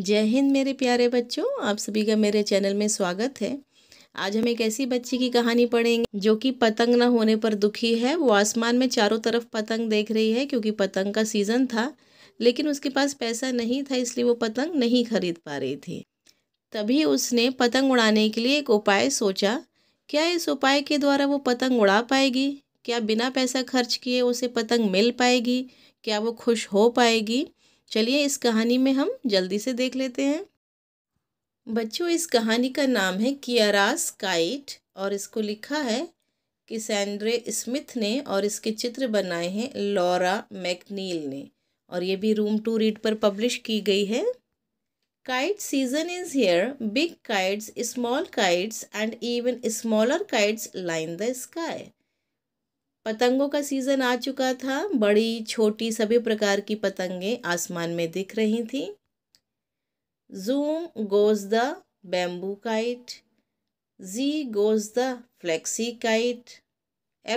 जय हिंद मेरे प्यारे बच्चों आप सभी का मेरे चैनल में स्वागत है आज हम एक ऐसी बच्ची की कहानी पढ़ेंगे जो कि पतंग न होने पर दुखी है वो आसमान में चारों तरफ पतंग देख रही है क्योंकि पतंग का सीज़न था लेकिन उसके पास पैसा नहीं था इसलिए वो पतंग नहीं खरीद पा रही थी तभी उसने पतंग उड़ाने के लिए एक उपाय सोचा क्या इस उपाय के द्वारा वो पतंग उड़ा पाएगी क्या बिना पैसा खर्च किए उसे पतंग मिल पाएगी क्या वो खुश हो पाएगी चलिए इस कहानी में हम जल्दी से देख लेते हैं बच्चों इस कहानी का नाम है कियारास काइट और इसको लिखा है किसेंड्रे स्मिथ ने और इसके चित्र बनाए हैं लॉरा मैकनील ने और ये भी रूम टू रीड पर पब्लिश की गई है kite season is here big kites small kites and even smaller kites line the sky पतंगों का सीज़न आ चुका था बड़ी छोटी सभी प्रकार की पतंगे आसमान में दिख रही थीं zoom goes the bamboo kite gee goes the flexi kite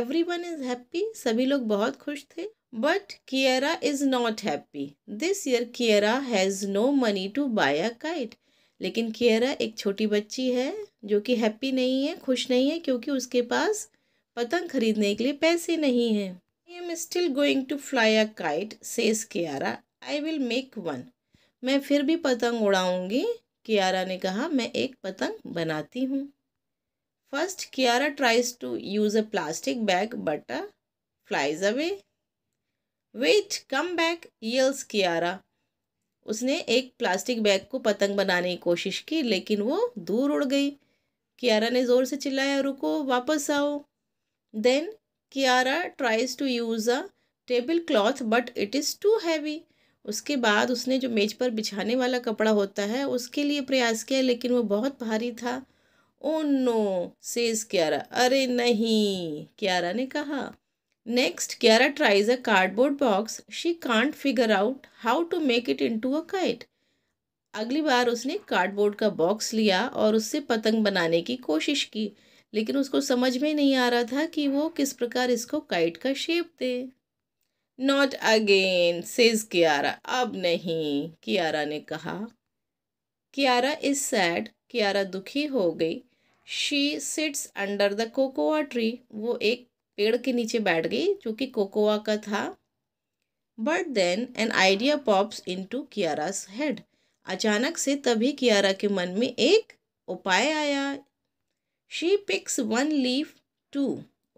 everyone is happy सभी लोग बहुत खुश थे but Kiara is not happy this year Kiara has no money to buy a kite लेकिन कियरा एक छोटी बच्ची है जो कि हैप्पी नहीं है खुश नहीं है क्योंकि उसके पास पतंग खरीदने के लिए पैसे नहीं हैं I am still going to fly a kite says Kiara I will make one मैं फिर भी पतंग उड़ाऊंगी कियारा ने कहा मैं एक पतंग बनाती हूँ first Kiara tries to use a plastic bag but a flies away wait come back yells Kiara उसने एक प्लास्टिक बैग को पतंग बनाने की कोशिश की लेकिन वो दूर उड़ गई कियारा ने ज़ोर से चिल्लाया रुको वापस आओ Then Kiara tries to use a table cloth but it is too heavy उसके बाद उसने जो मेज पर बिछाने वाला कपड़ा होता है उसके लिए प्रयास किया लेकिन वो बहुत भारी था ओ नो सेज क्यारा अरे नहीं क्यारा ने कहा next Kiara tries a cardboard box she can't figure out how to make it into a kite अगली बार उसने कार्डबोर्ड का बॉक्स लिया और उससे पतंग बनाने की कोशिश की लेकिन उसको समझ में नहीं आ रहा था कि वो किस प्रकार इसको काइट का शेप दे नॉट अगेन सेज कियारा अब नहीं कियारा ने कहा कियारा इज सैड कियारा दुखी हो गई she sits under the cocoa tree वो एक पेड़ के नीचे बैठ गई जो कि कोकोआ का था but then an idea pops into Kiara's head अचानक से तभी कियारा के मन में एक उपाय आया she picks one leaf to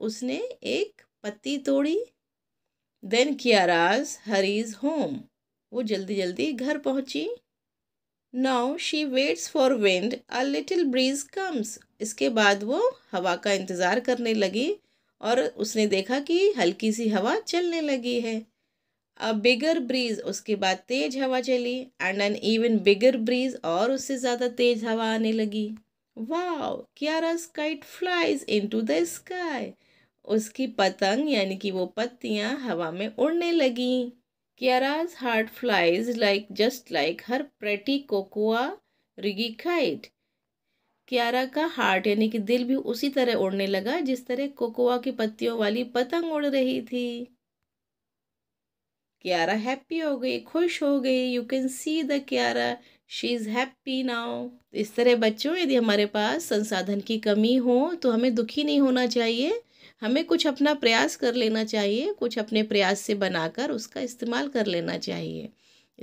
उसने एक पत्ती तोड़ी देन कियाराज हरीज होम वो जल्दी जल्दी घर पहुंची now she waits for wind a little breeze comes इसके बाद वो हवा का इंतज़ार करने लगी और उसने देखा कि हल्की सी हवा चलने लगी है अ बिगर ब्रीज उसके बाद तेज़ हवा चली and an even bigger breeze और उससे ज़्यादा तेज़ हवा आने लगी wow Kiara kite flies into the sky उसकी पतंग यानी कि वो पत्तियाँ हवा में उड़ने लगीं Kiara's heart flies like just like her pretty cocoa रिगी कियारा का हार्ट यानी कि दिल भी उसी तरह उड़ने लगा जिस तरह कोकोआ की पत्तियों वाली पतंग उड़ रही थी क्यारा हैप्पी हो गई खुश हो गई you can see the Kiara she is happy now इस तरह बच्चों यदि हमारे पास संसाधन की कमी हो तो हमें दुखी नहीं होना चाहिए हमें कुछ अपना प्रयास कर लेना चाहिए कुछ अपने प्रयास से बनाकर उसका इस्तेमाल कर लेना चाहिए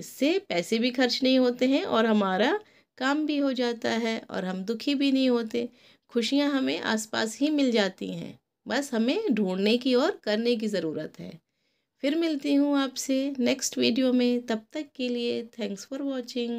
इससे पैसे भी खर्च नहीं होते हैं और हमारा काम भी हो जाता है और हम दुखी भी नहीं होते खुशियाँ हमें आसपास ही मिल जाती हैं बस हमें ढूंढने की और करने की ज़रूरत है फिर मिलती हूँ आपसे नेक्स्ट वीडियो में तब तक के लिए थैंक्स फॉर वॉचिंग